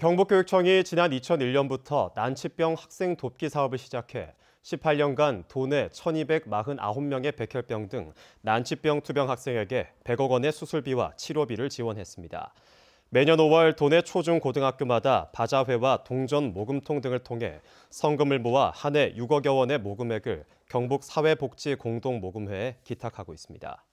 경북교육청이 지난 2001년부터 난치병 학생 돕기 사업을 시작해 18년간 도내 1,249명의 백혈병 등 난치병 투병 학생에게 100억 원의 수술비와 치료비를 지원했습니다. 매년 5월 도내 초중고등학교마다 바자회와 동전 모금통 등을 통해 성금을 모아 한해 6억여 원의 모금액을 경북 사회복지공동모금회에 기탁하고 있습니다.